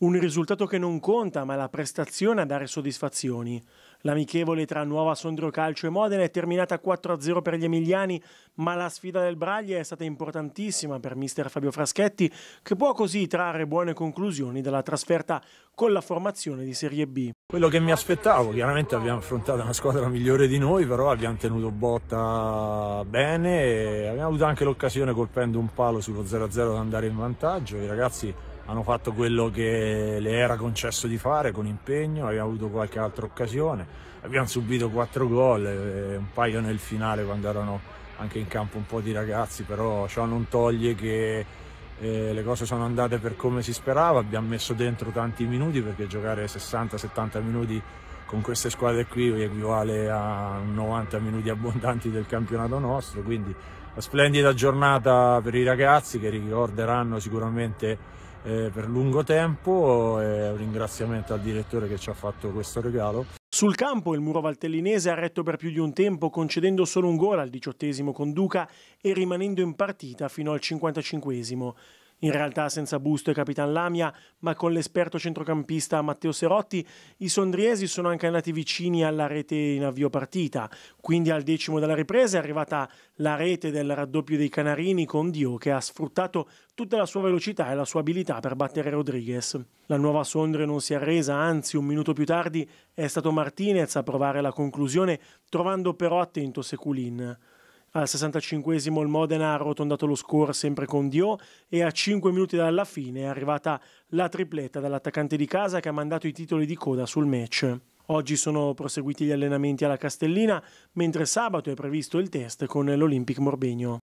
Un risultato che non conta, ma è la prestazione a dare soddisfazioni. L'amichevole tra Nuova Sondrio Calcio e Modena è terminata 4-0 per gli emiliani, ma la sfida del Braglia è stata importantissima per mister Fabio Fraschetti, che può così trarre buone conclusioni dalla trasferta con la formazione di Serie B. Quello che mi aspettavo, chiaramente abbiamo affrontato una squadra migliore di noi, però abbiamo tenuto botta bene e abbiamo avuto anche l'occasione colpendo un palo sullo 0-0 ad andare in vantaggio. I ragazzi hanno fatto quello che le era concesso di fare con impegno, abbiamo avuto qualche altra occasione, abbiamo subito quattro gol, eh, un paio nel finale quando erano anche in campo un po' di ragazzi, però ciò non toglie che eh, le cose sono andate per come si sperava, abbiamo messo dentro tanti minuti perché giocare 60-70 minuti con queste squadre qui equivale a 90 minuti abbondanti del campionato nostro, quindi una splendida giornata per i ragazzi che ricorderanno sicuramente eh, per lungo tempo e un ringraziamento al direttore che ci ha fatto questo regalo sul campo il muro valtellinese ha retto per più di un tempo concedendo solo un gol al diciottesimo con Duca e rimanendo in partita fino al 55 in realtà senza Busto e Capitan Lamia, ma con l'esperto centrocampista Matteo Serotti, i sondriesi sono anche andati vicini alla rete in avvio partita. Quindi al decimo della ripresa è arrivata la rete del raddoppio dei Canarini con Dio che ha sfruttato tutta la sua velocità e la sua abilità per battere Rodriguez. La nuova Sondre non si è arresa, anzi un minuto più tardi è stato Martinez a provare la conclusione, trovando però attento Seculin. Al 65esimo il Modena ha arrotondato lo score sempre con Dio e a 5 minuti dalla fine è arrivata la tripletta dall'attaccante di casa che ha mandato i titoli di coda sul match. Oggi sono proseguiti gli allenamenti alla Castellina, mentre sabato è previsto il test con l'Olympic Morbegno.